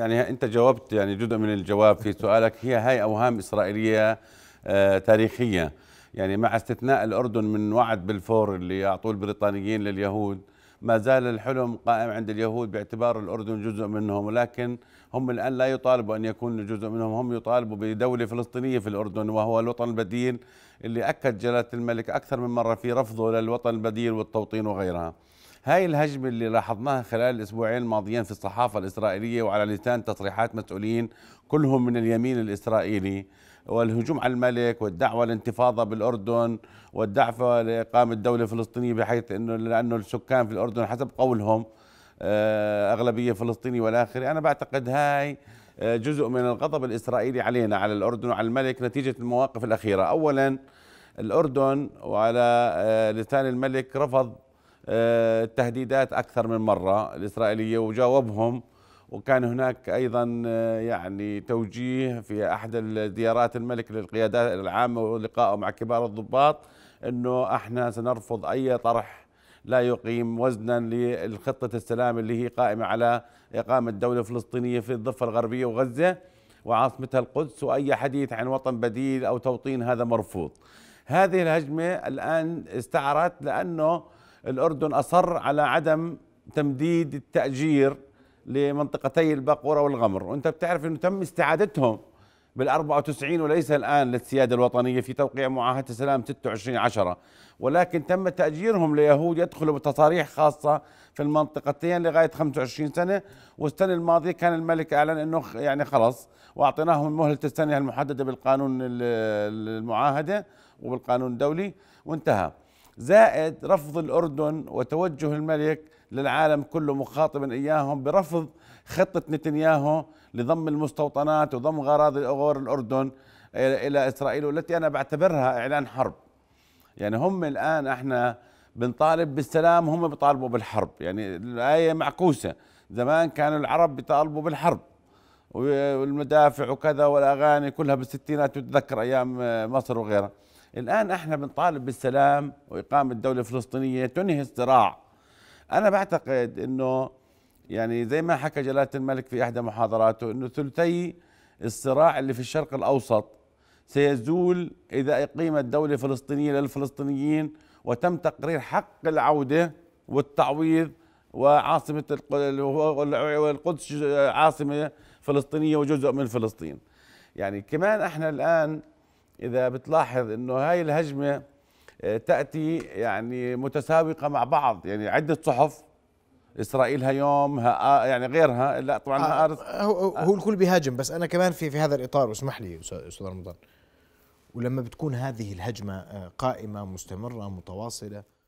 يعني انت جاوبت يعني جزء من الجواب في سؤالك هي هاي اوهام اسرائيليه آه، تاريخيه يعني مع استثناء الاردن من وعد بالفور اللي اعطوه البريطانيين لليهود ما زال الحلم قائم عند اليهود باعتبار الاردن جزء منهم ولكن هم الان لا يطالبوا ان يكونوا جزء منهم هم يطالبوا بدوله فلسطينيه في الاردن وهو الوطن البديل اللي اكد جلاله الملك اكثر من مره في رفضه للوطن البديل والتوطين وغيرها هاي الهجمة اللي لاحظناها خلال الأسبوعين الماضيين في الصحافة الإسرائيلية وعلى لسان تصريحات مسؤولين كلهم من اليمين الإسرائيلي والهجوم على الملك والدعوة للانتفاضة بالأردن والدعوة لإقامة دولة فلسطينية بحيث أنه لأنه السكان في الأردن حسب قولهم آه، أغلبية فلسطينية والآخر أنا بعتقد هاي آه، جزء من الغضب الإسرائيلي علينا على الأردن وعلى الملك نتيجة المواقف الأخيرة أولا الأردن وعلى آه، لسان الملك رفض آه، تهديدات أكثر من مرة الإسرائيلية وجاوبهم وكان هناك أيضا آه، يعني توجيه في أحد زيارات الملك للقيادات العامة ولقائه مع كبار الضباط أنه احنا سنرفض أي طرح لا يقيم وزنا لخطة السلام اللي هي قائمة على إقامة دولة فلسطينية في الضفة الغربية وغزة وعاصمتها القدس وأي حديث عن وطن بديل أو توطين هذا مرفوض هذه الهجمة الآن استعرت لأنه الأردن أصر على عدم تمديد التأجير لمنطقتي الباقورة والغمر وأنت بتعرف أنه تم استعادتهم بال 94 وليس الآن للسيادة الوطنية في توقيع معاهدة سلام 26 10 ولكن تم تأجيرهم ليهود يدخلوا بتصاريح خاصة في المنطقتين لغاية 25 سنة والسنة الماضية كان الملك أعلن أنه يعني خلص وأعطيناهم مهلة السنة المحددة بالقانون المعاهدة وبالقانون الدولي وانتهى زائد رفض الأردن وتوجه الملك للعالم كله مخاطبا إياهم برفض خطة نتنياهو لضم المستوطنات وضم غراض غور الأردن إلى إسرائيل والتي أنا بعتبرها إعلان حرب يعني هم الآن احنا بنطالب بالسلام هم بيطالبوا بالحرب يعني الآية معكوسة زمان كانوا العرب بيطالبوا بالحرب والمدافع وكذا والاغاني كلها بالستينات تتذكر ايام مصر وغيرها الآن احنا بنطالب بالسلام وإقامة دولة فلسطينية تنهي الصراع أنا بعتقد أنه يعني زي ما حكى جلالة الملك في إحدى محاضراته أنه ثلثي الصراع اللي في الشرق الأوسط سيزول إذا أقيمت دولة فلسطينية للفلسطينيين وتم تقرير حق العودة والتعويض وعاصمة والقدس عاصمة فلسطينية وجزء من فلسطين يعني كمان احنا الآن اذا بتلاحظ انه هاي الهجمه آه، تاتي يعني متسابقه مع بعض يعني عده صحف اسرائيل هيوم ها يعني غيرها لا طبعا آه هارث هو, آه. هو الكل بيهاجم بس انا كمان في في هذا الاطار واسمح لي استاذ رمضان ولما بتكون هذه الهجمه آه، قائمه مستمره متواصله